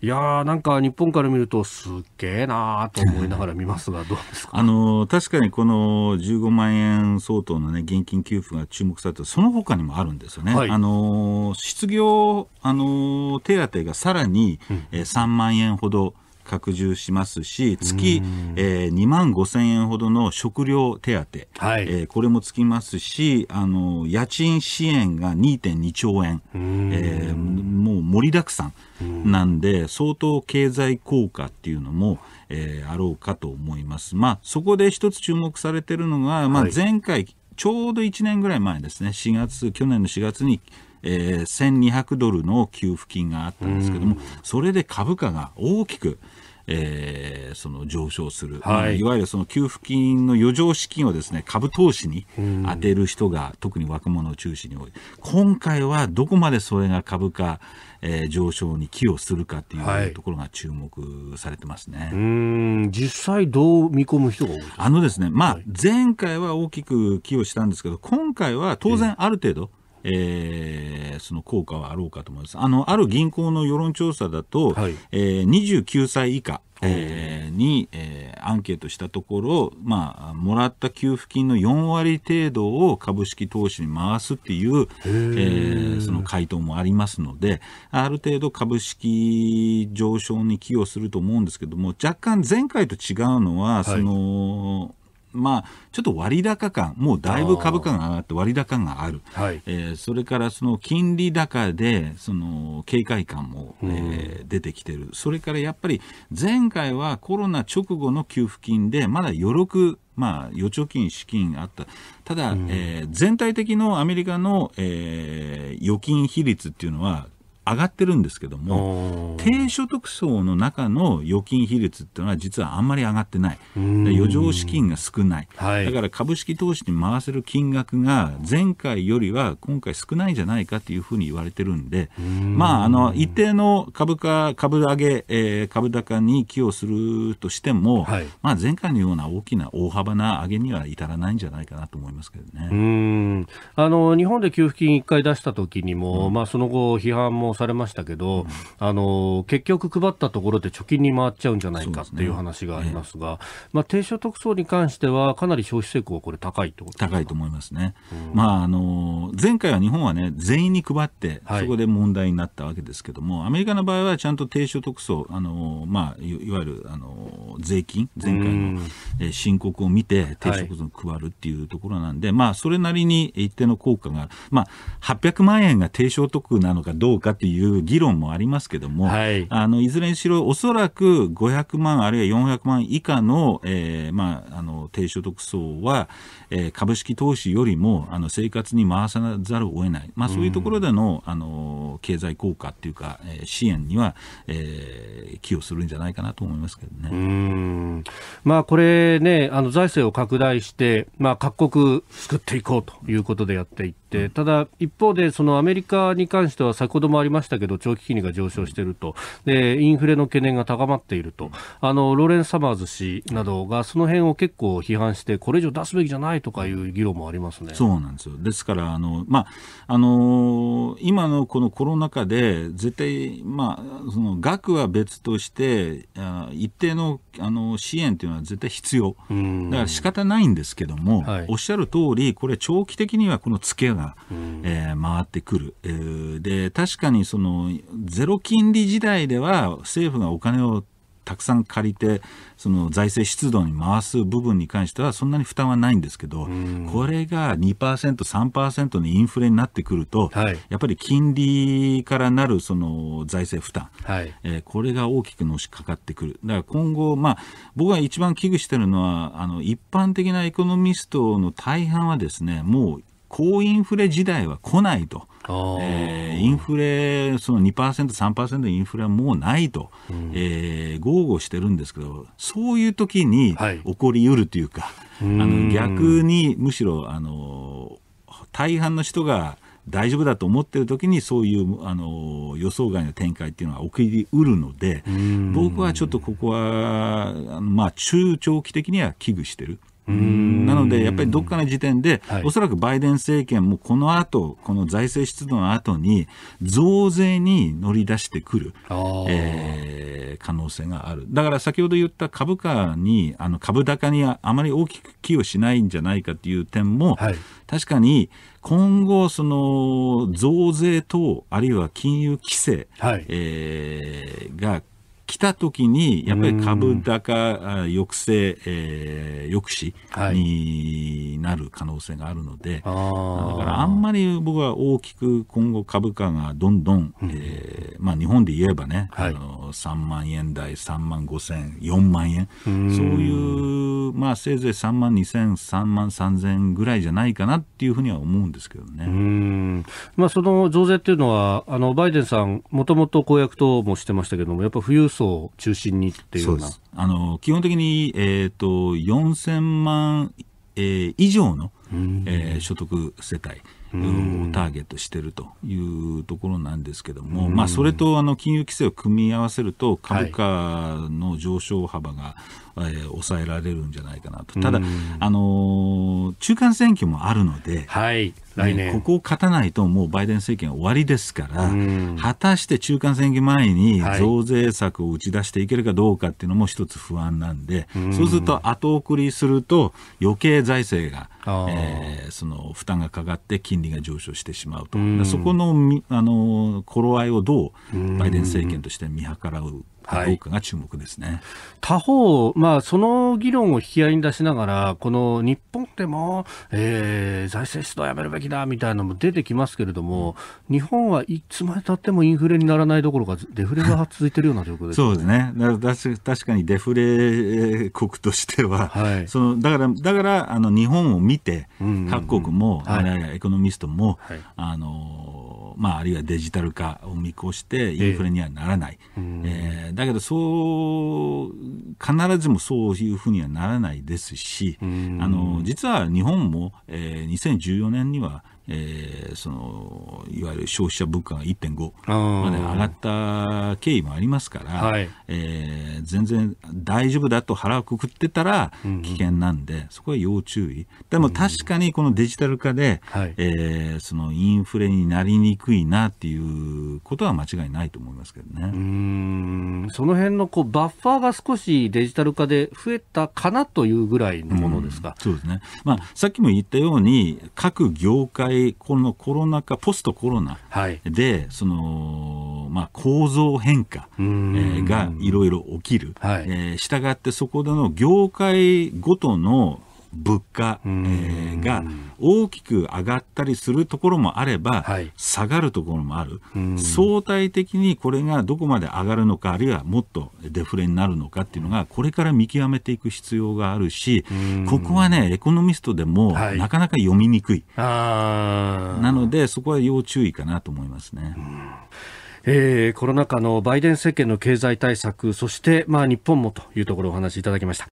いやなんか日本から見るとすっげえなーと思いながら見ますが、どうですか あの確かにこの15万円相当の、ね、現金給付が注目されてその他にもあるんですよね、はい、あの失業あの手当がさらに、うん、え3万円ほど。拡充しますし、月、えー、2万5000円ほどの食料手当、はい、えー、これもつきますし、あの家賃支援が2.2兆円、えー、もう盛りだくさんなんで、相当経済効果っていうのも、えー、あろうかと思います。まあ、そこで一つ注目されてるのが、まあ、前回、はいちょうど1年ぐらい前ですね、4月、去年の4月にえー、1200ドルの給付金があったんですけども、それで株価が大きく、えー、その上昇する、はい、いわゆるその給付金の余剰資金をですね株投資に充てる人が、特に若者を中心に多い今回はどこまでそれが株価、えー、上昇に寄与するかというところが注目されてますね、はい、実際、どう見込む人が多いあのですね、まあ、前回は大きく寄与したんですけど今回は当然ある程度、えー、その効果はあろうかと思います。あのある銀行の世論調査だと、はい、えー、29歳以下、えー、に、えー、アンケートしたところ、まあ、もらった給付金の4割程度を株式投資に回すっていう、えー、その回答もありますので、ある程度株式上昇に寄与すると思うんですけども、若干前回と違うのは、はい、その、まあ、ちょっと割高感、もうだいぶ株価が上がって割高がある、はい、えー、それからその金利高でその警戒感も、えー、出てきてる、それからやっぱり前回はコロナ直後の給付金で、まだ余力まあ、預貯金、資金あった、ただ、えー、全体的のアメリカの、えー、預金比率っていうのは、上がってるんですけども低所得層の中の預金比率っていうのは実はあんまり上がってない余剰資金が少ない、はい、だから株式投資に回せる金額が前回よりは今回少ないんじゃないかというふうに言われてるんでまあ、あの一定の株価株上げ、えー、株高に寄与するとしても、はい、まあ、前回のような大きな大幅な上げには至らないんじゃないかなと思いますけどね。あの日本で給付金1回出した時にも、うん、まあ、その後批判もされましたけど、うん、あの結局配ったところで貯金に回っちゃうんじゃないかっていう話がありますが、すねええ、まあ、低所得層に関しては、かなり消費成功はこれ高いってこと高いと思いますね、うん、まああの、前回は日本は、ね、全員に配って、そこで問題になったわけですけども、はい、アメリカの場合はちゃんと低所得層、あのまあ、いわゆるあの税金、前回の、え申告を見て、低所得層に配るっていうところなんで、はい、まあ、それなりに一定の効果が、まあ、800万円が低所得なのかどうかっていう議論もありますけども、はい、あのいずれにしろ、おそらく500万あるいは400万以下の,、えーまあ、あの低所得層は、えー、株式投資よりもあの生活に回さざるを得ない、まあ、そういうところでのうん、あの経済効果っていうか、えー、支援には、えー、寄与するんじゃないかなと思いますけどね。まあ、これね、あの財政を拡大して、まあ、各国救っていこうということでやっていって、、うただ一方でそのアメリカに関しては先ほどもありましたけど長期金利が上昇しているとでインフレの懸念が高まっているとあのローレン・サマーズ氏などがその辺を結構批判してこれ以上出すべきじゃないとかいう議論もありますねそうなんですよですからあの、まああのー、今のこのコロナ禍で絶対、まあ、その額は別としてあ一定のあの支援というのは絶対必要だから仕方ないんですけども、はい、おっしゃる通りこれ長期的にはこの付けが、うん、えー、回ってくる、えー、で確かにそのゼロ金利時代では政府がお金をたくさん借りてその財政出動に回す部分に関してはそんなに負担はないんですけど、うん、これが 2%3% のインフレになってくると、はい、やっぱり金利からなるその財政負担、はい、えー、これが大きくのしかかってくるだから今後、まあ、僕が一番危惧しているのはあの一般的なエコノミストの大半はですねもう高インフレ時代は来ないと。えー、インフレ、その2%、3%インフレはもうないと、うん、えー、豪語してるんですけど、そういう時に起こりうるというか、はい、あの逆にむしろあの大半の人が大丈夫だと思ってる時にそういうあの予想外の展開っていうのは起きりうるので僕はちょっとここはまあ中長期的には危惧してるなので、やっぱりどっかの時点で、はい、おそらくバイデン政権もこの後、この財政出動の後に、増税に乗り出してくる、えー、可能性がある。だから先ほど言った株価に、あの株高にあまり大きく寄与しないんじゃないかという点も、はい、確かに今後、その増税等、あるいは金融規制、はい、えー、が来た時にやっぱり株高抑制、えー、抑止になる可能性があるので、はい、だからあんまり僕は大きく今後株価がどんどん、うん、えー、まあ、日本で言えばね、はい、あの3万円台3万5千4万円そういう、まあ、せいぜい3万2千3万3千ぐらいじゃないかなっていうふうには思うんですけどね。まあ、その増税っていうのはあのバイデンさんもともと公約ともしてましたけどもやっぱ富裕層中心にっていうなあの基本的に、えーと、と4000万、えー、以上の、えー、所得世帯。をターゲットしているというところなんですけども、まあ、それとあの金融規制を組み合わせると株価の上昇幅がえー、抑えられるんじゃないかなと。ただ、あのー、中間選挙もあるので、はいね、ここを勝たないともうバイデン政権終わりですから、果たして中間選挙前に増税策を打ち出していけるかどうかっていうのも一つ不安なんで、そうすると後送りすると余計財政が、えー、その負担がかかって金利が上昇してしまうと、うそこのあの頃合いをどうバイデン政権として見計らうはい、が注目ですね他方、まあ、その議論を引き合いに出しながらこの日本でも、えー、財政出動やめるべきだみたいなのも出てきますけれども日本はいつまでたってもインフレにならないどころかデフレが続いてるような状況です、ね、そうですね確かにデフレ国としては、はい、そのだからだからあの日本を見て各国も、はい、エコノミストも、はい、あのまあ、あるいはデジタル化を見越してインフレにはならない。えー、えーだけどそう必ずしもそういうふうにはならないですし、あの実は日本も、えー、2014年にはえー、そのいわゆる消費者物価が1.5まで上がった経緯もありますから、はい、えー、全然大丈夫だと腹をくくってたら危険なんで、うんそこは要注意でも確かにこのデジタル化で、うんうん、えー、そのインフレになりにくいなっていうことは間違いないと思いますけどねうんその辺のこうバッファーが少しデジタル化で増えたかなというぐらいのものですか、うん、そうですね、まあ、さっきも言ったように各業界回このコロナ禍ポストコロナで、はい、そのまあ、構造変化、えー、がいろいろ起きる、はい、えー、したがってそこでの業界ごとの物価、えー、が大きく上がったりするところもあれば、はい、下がるところもある、相対的にこれがどこまで上がるのか、あるいはもっとデフレになるのかっていうのが、これから見極めていく必要があるし、ここはね、エコノミストでもなかなか読みにくい、はい、なので、そこは要注意かなと思いますね。えー、コロナ禍のバイデン政権の経済対策、そして、まあ、日本もというところをお話しいただきました。